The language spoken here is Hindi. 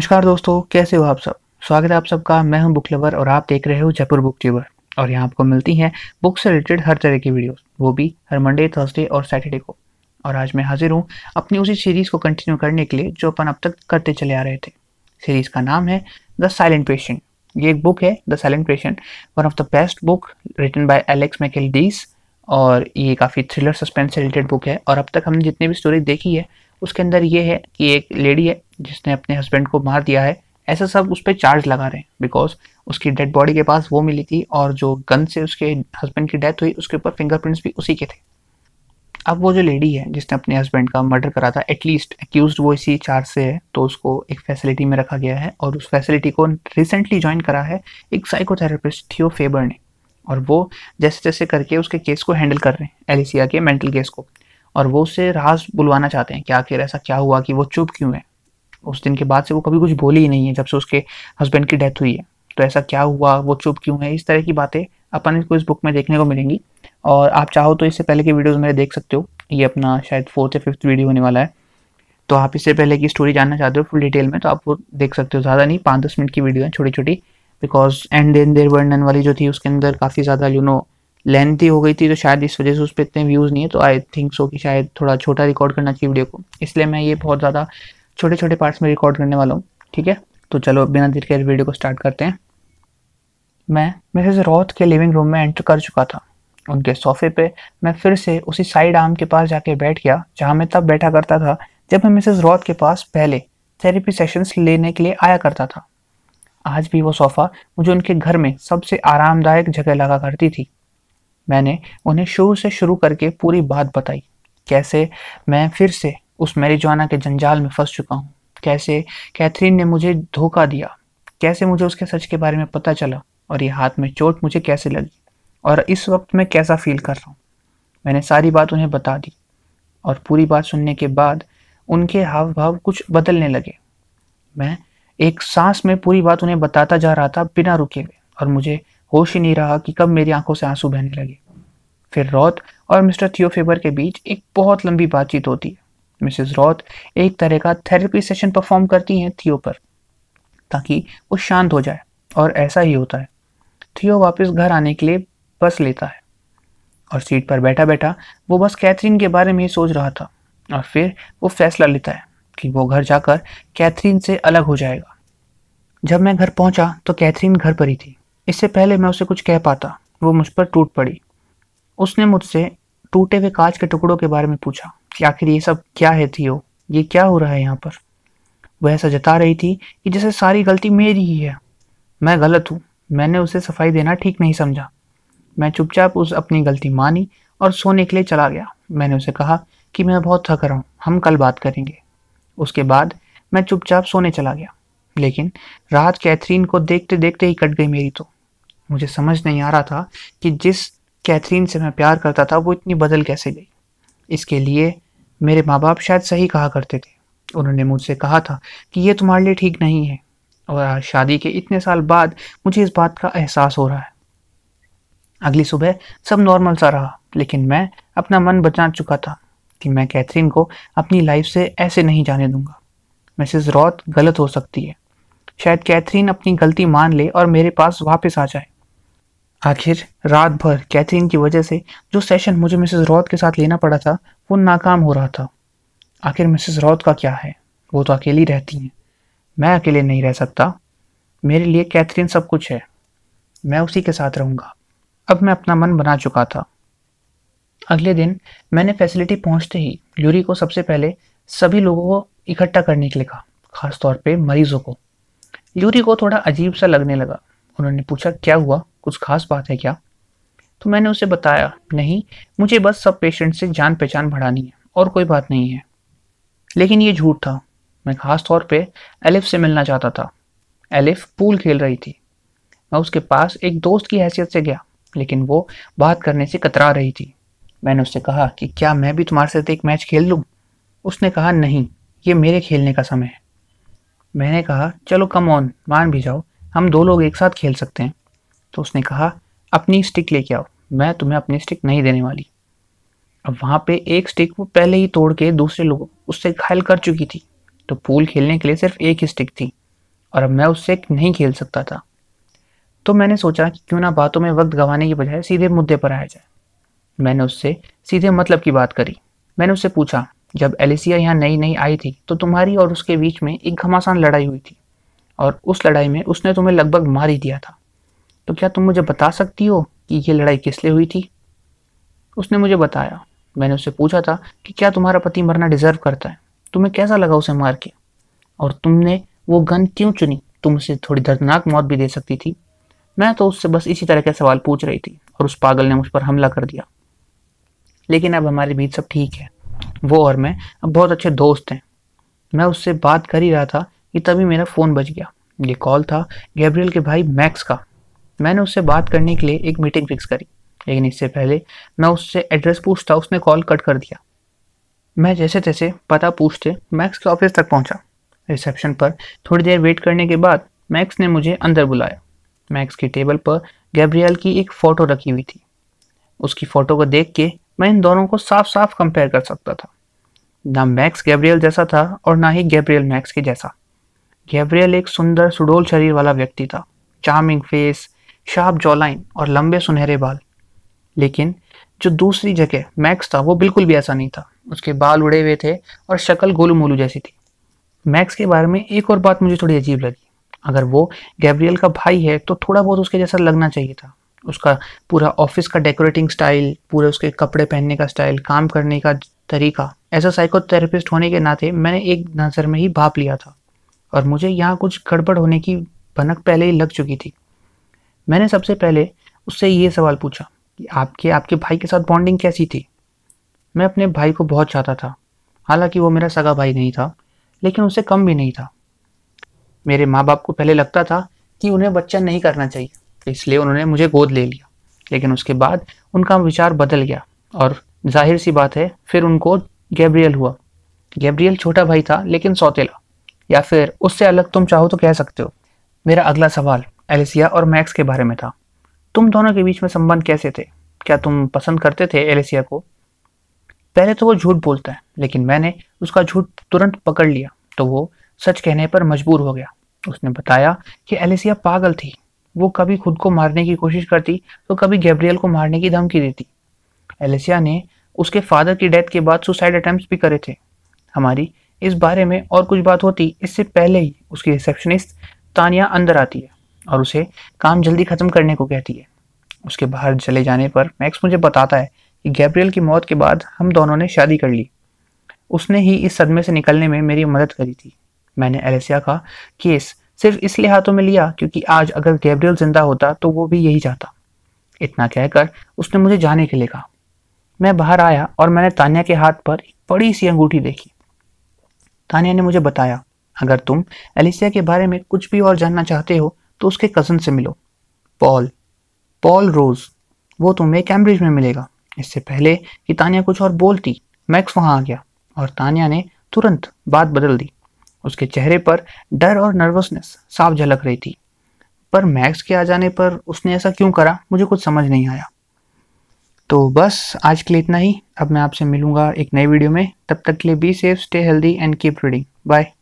नमस्कार दोस्तों कैसे हो आप सब स्वागत है आप सबका मैं हूं बुक लवर और आप देख रहे हो जयपुर बुक ट्यूबर और यहां आपको मिलती हैं बुक से रिलेटेड हर तरह की वीडियोस वो भी हर मंडे थर्सडे और सैटरडे को और आज मैं हाजिर हूँ अपनी उसी सीरीज़ को कंटिन्यू करने के लिए जो अपन अब तक करते चले आ रहे थे सीरीज़ का नाम है द साइलेंट पेशेंट ये एक बुक है the silent patient one of the best book written by Alex Michael और ये काफ़ी थ्रिलर सस्पेंस से रिलेटेड बुक है और अब तक हमने जितनी भी स्टोरी देखी है उसके अंदर ये है कि एक लेडी है जिसने अपने हस्बैंड को मार दिया है ऐसा सब उस पर चार्ज लगा रहे हैं बिकॉज उसकी डेड बॉडी के पास वो मिली थी और जो गन से उसके हस्बैंड की डेथ हुई उसके ऊपर फिंगरप्रिंट्स भी उसी के थे अब वो जो लेडी है जिसने अपने हस्बैंड का मर्डर करा था एटलीस्ट एक्यूज वो इसी चार्ज से है तो उसको एक फैसिलिटी में रखा गया है और उस फैसिलिटी को रिसेंटली ज्वाइन करा है एक साइकोथेरेपिस्ट थियो फेबर ने और वो जैसे जैसे करके उसके केस को हैंडल कर रहे हैं एलिसिया के मेंटल केस को और वो उससे राज बुलवाना चाहते हैं कि आखिर ऐसा क्या हुआ कि वो चुप क्यों है उस दिन के बाद से वो कभी कुछ बोली ही नहीं है जब से उसके हस्बैंड की डेथ हुई है तो ऐसा क्या हुआ वो चुप क्यों है इस तरह की बातें अपन को इस बुक में देखने को मिलेंगी और आप चाहो तो इससे पहले की वीडियोस मेरे देख सकते हो ये अपना शायद फोर्थ या फिफ्थ वीडियो होने वाला है तो आप इससे पहले की स्टोरी जानना चाहते हो फुल डिटेल में तो आप वो देख सकते हो ज़्यादा नहीं पाँच दस मिनट की वीडियो है छोटी छोटी बिकॉज एंड देन देर वर्णन वाली जो थी उसके अंदर काफ़ी ज़्यादा यू नो लेंथी हो गई थी तो शायद इस वजह से उस पर इतने व्यूज़ नहीं है तो आई थिंक सो कि शायद थोड़ा छोटा रिकॉर्ड करना चाहिए वीडियो को इसलिए मैं ये बहुत ज़्यादा छोटे छोटे पार्ट्स में रिकॉर्ड करने वाला हूँ ठीक है तो चलो बिना देर के वीडियो को स्टार्ट करते हैं मैं मिसेज रॉथ के लिविंग रूम में एंटर कर चुका था उनके सोफे पे मैं फिर से उसी साइड आर्म के पास जाके बैठ गया जहाँ मैं तब बैठा करता था जब मैं मिसेज रॉथ के पास पहले थेरेपी सेशंस लेने के लिए आया करता था आज भी वो सोफ़ा मुझे उनके घर में सबसे आरामदायक जगह लगा करती थी मैंने उन्हें शुरू से शुरू करके पूरी बात बताई कैसे मैं फिर से उस मैरिजवाना के जंजाल में फंस चुका हूँ कैसे कैथरीन ने मुझे धोखा दिया कैसे मुझे उसके सच के बारे में पता चला और ये हाथ में चोट मुझे कैसे लगी और इस वक्त मैं कैसा फील कर रहा हूँ मैंने सारी बात उन्हें बता दी और पूरी बात सुनने के बाद उनके हाव भाव कुछ बदलने लगे मैं एक सांस में पूरी बात उन्हें बताता जा रहा था बिना रुके हुए और मुझे होश ही नहीं रहा कि कब मेरी आंखों से आंसू बहने लगे फिर रॉथ और मिस्टर थियोफेबर के बीच एक बहुत लंबी बातचीत होती है मिसेस रॉथ एक तरह का थेरेपी सेशन परफॉर्म करती हैं थियो पर ताकि वो शांत हो जाए और ऐसा ही होता है थियो वापस घर आने के लिए बस लेता है और सीट पर बैठा बैठा वो बस कैथरीन के बारे में ही सोच रहा था और फिर वो फैसला लेता है कि वो घर जाकर कैथरीन से अलग हो जाएगा जब मैं घर पहुंचा तो कैथरीन घर पर ही थी इससे पहले मैं उसे कुछ कह पाता वो मुझ पर टूट पड़ी उसने मुझसे टूटे हुए कांच के टुकड़ों के बारे में पूछा कि आखिर ये सब क्या है थी ये क्या हो रहा है यहाँ पर वह ऐसा जता रही थी कि जैसे सारी गलती मेरी ही है मैं गलत हूँ मैंने उसे सफाई देना ठीक नहीं समझा मैं चुपचाप उस अपनी गलती मानी और सोने के लिए चला गया मैंने उसे कहा कि मैं बहुत थक रहा हूँ हम कल बात करेंगे उसके बाद मैं चुपचाप सोने चला गया लेकिन रात कैथरीन को देखते देखते ही कट गई मेरी तो मुझे समझ नहीं आ रहा था कि जिस कैथरीन से मैं प्यार करता था वो इतनी बदल कैसे गई इसके लिए मेरे माँ बाप शायद सही कहा करते थे उन्होंने मुझसे कहा था कि ये तुम्हारे लिए ठीक नहीं है और आज शादी के इतने साल बाद मुझे इस बात का एहसास हो रहा है अगली सुबह सब नॉर्मल सा रहा लेकिन मैं अपना मन बचा चुका था कि मैं कैथरीन को अपनी लाइफ से ऐसे नहीं जाने दूंगा मिसेस रॉथ गलत हो सकती है शायद कैथरीन अपनी गलती मान ले और मेरे पास वापस आ जाए आखिर रात भर कैथरीन की वजह से जो सेशन मुझे मिसेस रॉथ के साथ लेना पड़ा था वो नाकाम हो रहा था आखिर मिसेस रॉथ का क्या है वो तो अकेली रहती हैं मैं अकेले नहीं रह सकता मेरे लिए कैथरीन सब कुछ है मैं उसी के साथ रहूँगा अब मैं अपना मन बना चुका था अगले दिन मैंने फैसिलिटी पहुँचते ही ल्यूरी को सबसे पहले सभी लोगों को इकट्ठा करने के लिए कहा खासतौर पर मरीजों को ल्यूरी को थोड़ा अजीब सा लगने लगा उन्होंने पूछा क्या हुआ कुछ खास बात है क्या तो मैंने उसे बताया नहीं मुझे बस सब पेशेंट से जान पहचान बढ़ानी है और कोई बात नहीं है लेकिन ये झूठ था मैं ख़ास तौर पे एलिफ से मिलना चाहता था एलिफ पूल खेल रही थी मैं उसके पास एक दोस्त की हैसियत से गया लेकिन वो बात करने से कतरा रही थी मैंने उससे कहा कि क्या मैं भी तुम्हारे साथ एक मैच खेल लूँ उसने कहा नहीं ये मेरे खेलने का समय है मैंने कहा चलो कम ऑन मान भी जाओ हम दो लोग एक साथ खेल सकते हैं तो उसने कहा अपनी स्टिक लेके आओ मैं तुम्हें अपनी स्टिक नहीं देने वाली अब वहाँ पे एक स्टिक वो पहले ही तोड़ के दूसरे लोगों उससे घायल कर चुकी थी तो पूल खेलने के लिए सिर्फ एक ही स्टिक थी और अब मैं उससे नहीं खेल सकता था तो मैंने सोचा कि क्यों ना बातों में वक्त गंवाने की बजाय सीधे मुद्दे पर आया जाए मैंने उससे सीधे मतलब की बात करी मैंने उससे पूछा जब एलिसिया यहाँ नई नई आई थी तो तुम्हारी और उसके बीच में एक घमासान लड़ाई हुई थी और उस लड़ाई में उसने तुम्हें लगभग मार ही दिया था तो क्या तुम मुझे बता सकती हो कि यह लड़ाई किस लिए हुई थी उसने मुझे बताया मैंने उससे पूछा था कि क्या तुम्हारा पति मरना डिज़र्व करता है तुम्हें कैसा लगा उसे मार के और तुमने वो गन क्यों चुनी तुम उसे थोड़ी दर्दनाक मौत भी दे सकती थी मैं तो उससे बस इसी तरह के सवाल पूछ रही थी और उस पागल ने मुझ पर हमला कर दिया लेकिन अब हमारे बीच सब ठीक है वो और मैं अब बहुत अच्छे दोस्त हैं मैं उससे बात कर ही रहा था कि तभी मेरा फ़ोन बज गया ये कॉल था गैब्रियल के भाई मैक्स का मैंने उससे बात करने के लिए एक मीटिंग फिक्स करी लेकिन इससे पहले मैं उससे एड्रेस पूछता उसने कॉल कट कर दिया मैं जैसे तैसे पता पूछते मैक्स के ऑफिस तक पहुंचा रिसेप्शन पर थोड़ी देर वेट करने के बाद मैक्स ने मुझे अंदर बुलाया मैक्स की टेबल पर गैब्रियल की एक फ़ोटो रखी हुई थी उसकी फ़ोटो को देख के मैं इन दोनों को साफ साफ कंपेयर कर सकता था ना मैक्स गैब्रियल जैसा था और ना ही गैब्रियल मैक्स के जैसा गैब्रियल एक सुंदर सुडोल शरीर वाला व्यक्ति था चार्मिंग फेस शार्प जॉलाइन और लंबे सुनहरे बाल लेकिन जो दूसरी जगह मैक्स था वो बिल्कुल भी ऐसा नहीं था उसके बाल उड़े हुए थे और शक्ल गोलू मोलू जैसी थी मैक्स के बारे में एक और बात मुझे थोड़ी अजीब लगी अगर वो गैब्रियल का भाई है तो थोड़ा बहुत उसके जैसा लगना चाहिए था उसका पूरा ऑफिस का डेकोरेटिंग स्टाइल पूरे उसके कपड़े पहनने का स्टाइल काम करने का तरीका ऐसा साइकोथेरेपिस्ट होने के नाते मैंने एक नज़र में ही भाप लिया था और मुझे यहाँ कुछ गड़बड़ होने की भनक पहले ही लग चुकी थी मैंने सबसे पहले उससे ये सवाल पूछा कि आपके आपके भाई के साथ बॉन्डिंग कैसी थी मैं अपने भाई को बहुत चाहता था हालांकि वो मेरा सगा भाई नहीं था लेकिन उससे कम भी नहीं था मेरे माँ बाप को पहले लगता था कि उन्हें बच्चा नहीं करना चाहिए इसलिए उन्होंने मुझे गोद ले लिया लेकिन उसके बाद उनका विचार बदल गया और जाहिर सी बात है फिर उनको गैब्रियल हुआ गैब्रियल छोटा भाई था लेकिन सौतेला या फिर उससे अलग तुम चाहो तो कह सकते हो मेरा अगला सवाल एलिसिया और मैक्स के बारे में था तुम दोनों के बीच में संबंध कैसे थे क्या तुम पसंद करते थे एलिसिया को पहले तो वो झूठ बोलता है लेकिन मैंने उसका झूठ तुरंत पकड़ लिया तो वो सच कहने पर मजबूर हो गया उसने बताया कि एलिसिया पागल थी वो कभी खुद को मारने की कोशिश करती तो कभी गैब्रियल को मारने की धमकी देती एलिसिया ने उसके फादर की डेथ के बाद सुसाइड अटैम्प्ट भी करे थे हमारी इस बारे में और कुछ बात होती इससे पहले ही उसकी रिसेप्शनिस्ट तानिया अंदर आती है और उसे काम जल्दी ख़त्म करने को कहती है उसके बाहर चले जाने पर मैक्स मुझे बताता है कि गैब्रियल की मौत के बाद हम दोनों ने शादी कर ली उसने ही इस सदमे से निकलने में मेरी मदद करी थी मैंने एलेसिया का केस सिर्फ इसलिए हाथों में लिया क्योंकि आज अगर गैब्रियल जिंदा होता तो वो भी यही चाहता इतना कहकर उसने मुझे जाने के लिए कहा मैं बाहर आया और मैंने तानिया के हाथ पर एक बड़ी सी अंगूठी देखी तानिया ने मुझे बताया अगर तुम एलिसिया के बारे में कुछ भी और जानना चाहते हो तो उसके कज़न से मिलो पॉल पॉल रोज़ वो तुम्हें कैम्ब्रिज में मिलेगा इससे पहले कि तानिया कुछ और बोलती मैक्स वहाँ आ गया और तानिया ने तुरंत बात बदल दी उसके चेहरे पर डर और नर्वसनेस साफ झलक रही थी पर मैक्स के आ जाने पर उसने ऐसा क्यों करा मुझे कुछ समझ नहीं आया तो बस आज के लिए इतना ही अब मैं आपसे मिलूंगा एक नए वीडियो में तब तक के लिए be safe stay healthy and keep reading bye